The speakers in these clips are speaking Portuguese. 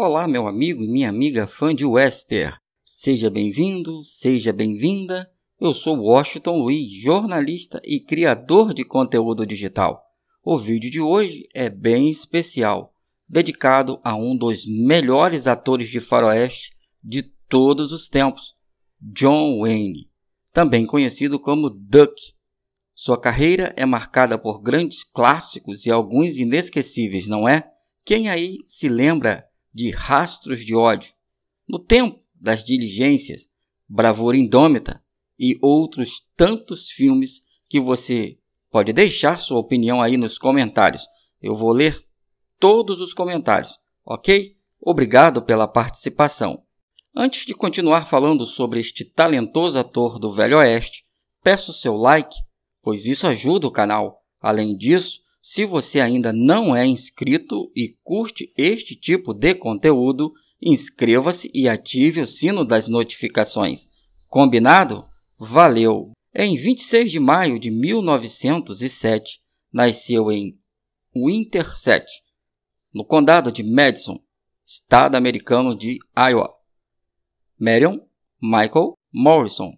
Olá, meu amigo e minha amiga fã de Wester. Seja bem-vindo, seja bem-vinda. Eu sou Washington Luiz, jornalista e criador de conteúdo digital. O vídeo de hoje é bem especial, dedicado a um dos melhores atores de faroeste de todos os tempos, John Wayne, também conhecido como Duck. Sua carreira é marcada por grandes clássicos e alguns inesquecíveis, não é? Quem aí se lembra de rastros de ódio, no tempo das diligências, Bravura Indômita e outros tantos filmes que você pode deixar sua opinião aí nos comentários. Eu vou ler todos os comentários, ok? Obrigado pela participação. Antes de continuar falando sobre este talentoso ator do Velho Oeste, peço seu like, pois isso ajuda o canal. Além disso, se você ainda não é inscrito e curte este tipo de conteúdo, inscreva-se e ative o sino das notificações. Combinado? Valeu! Em 26 de maio de 1907, nasceu em Winterset, no condado de Madison, estado americano de Iowa. Marion Michael Morrison,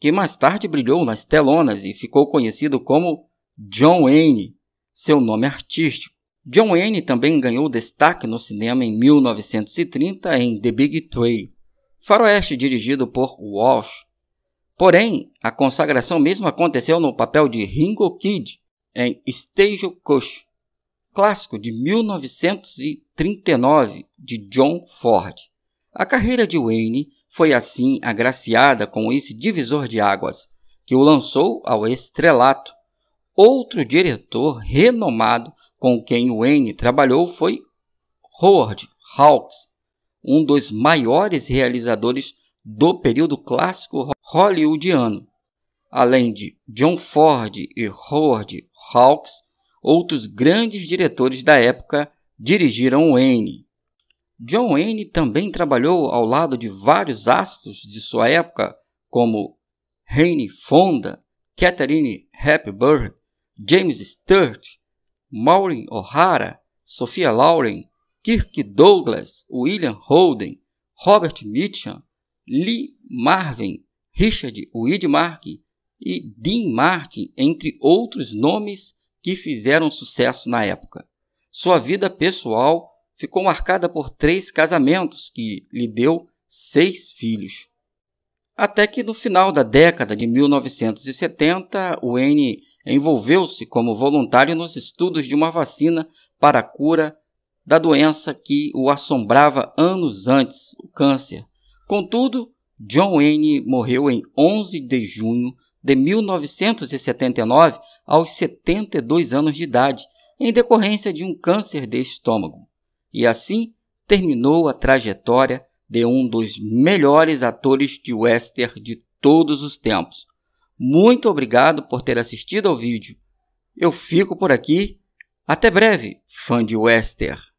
que mais tarde brilhou nas telonas e ficou conhecido como John Wayne seu nome artístico. John Wayne também ganhou destaque no cinema em 1930 em The Big Tree, faroeste dirigido por Walsh. Porém, a consagração mesmo aconteceu no papel de Ringo Kid em Stagecoach, clássico de 1939 de John Ford. A carreira de Wayne foi assim agraciada com esse divisor de águas, que o lançou ao estrelato Outro diretor renomado com quem Wayne trabalhou foi Howard Hawks, um dos maiores realizadores do período clássico hollywoodiano. Além de John Ford e Howard Hawks, outros grandes diretores da época dirigiram Wayne. John Wayne também trabalhou ao lado de vários astros de sua época, como Henry Fonda, Catherine Hepburn James Sturt, Maureen O'Hara, Sophia Lauren, Kirk Douglas, William Holden, Robert Mitchum, Lee Marvin, Richard Widmark e Dean Martin, entre outros nomes que fizeram sucesso na época. Sua vida pessoal ficou marcada por três casamentos que lhe deu seis filhos. Até que no final da década de 1970, Wayne envolveu-se como voluntário nos estudos de uma vacina para a cura da doença que o assombrava anos antes, o câncer. Contudo, John Wayne morreu em 11 de junho de 1979 aos 72 anos de idade, em decorrência de um câncer de estômago. E assim terminou a trajetória de um dos melhores atores de western de todos os tempos, muito obrigado por ter assistido ao vídeo. Eu fico por aqui. Até breve, fã de Wester.